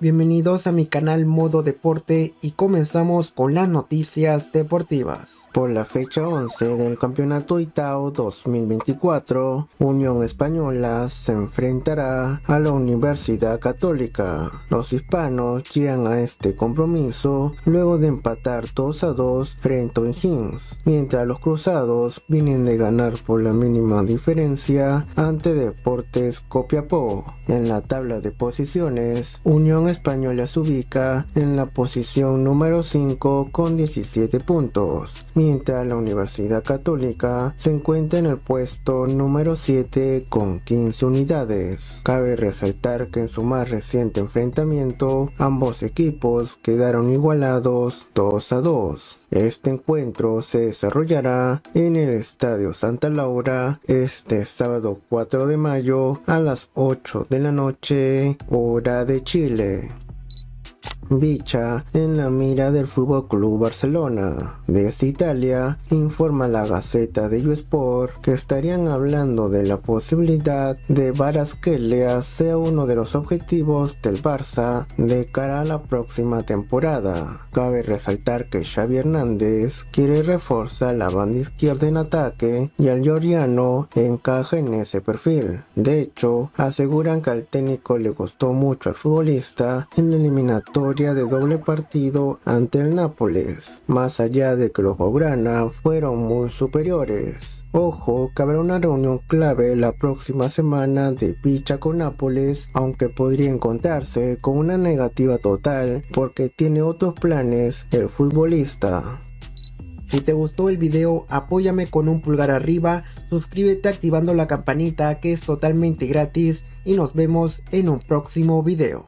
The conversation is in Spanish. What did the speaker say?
Bienvenidos a mi canal Modo Deporte y comenzamos con las noticias deportivas. Por la fecha 11 del Campeonato Itao 2024, Unión Española se enfrentará a la Universidad Católica. Los hispanos llegan a este compromiso luego de empatar 2 a 2 frente a Injins, mientras los cruzados vienen de ganar por la mínima diferencia ante Deportes Copiapó. En la tabla de posiciones, Unión española se ubica en la posición número 5 con 17 puntos, mientras la Universidad Católica se encuentra en el puesto número 7 con 15 unidades. Cabe resaltar que en su más reciente enfrentamiento ambos equipos quedaron igualados 2 a 2. Este encuentro se desarrollará en el Estadio Santa Laura este sábado 4 de mayo a las 8 de la noche, hora de Chile bicha en la mira del Fútbol Club Barcelona. Desde Italia, informa la Gaceta de Sport que estarían hablando de la posibilidad de Varaskelia sea uno de los objetivos del Barça de cara a la próxima temporada. Cabe resaltar que Xavi Hernández quiere reforzar la banda izquierda en ataque y al Lloriano encaja en ese perfil. De hecho, aseguran que al técnico le gustó mucho al futbolista en la eliminatoria de doble partido ante el Nápoles. Más allá de que los Baurana fueron muy superiores. Ojo que habrá una reunión clave la próxima semana de Picha con Nápoles, aunque podría encontrarse con una negativa total porque tiene otros planes el futbolista. Si te gustó el video, apóyame con un pulgar arriba, suscríbete activando la campanita que es totalmente gratis y nos vemos en un próximo video.